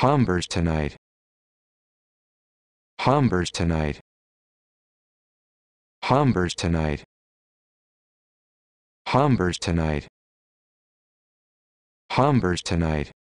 Humbers tonight. Humbers tonight. Humbers tonight. Humbers tonight. Humbers tonight.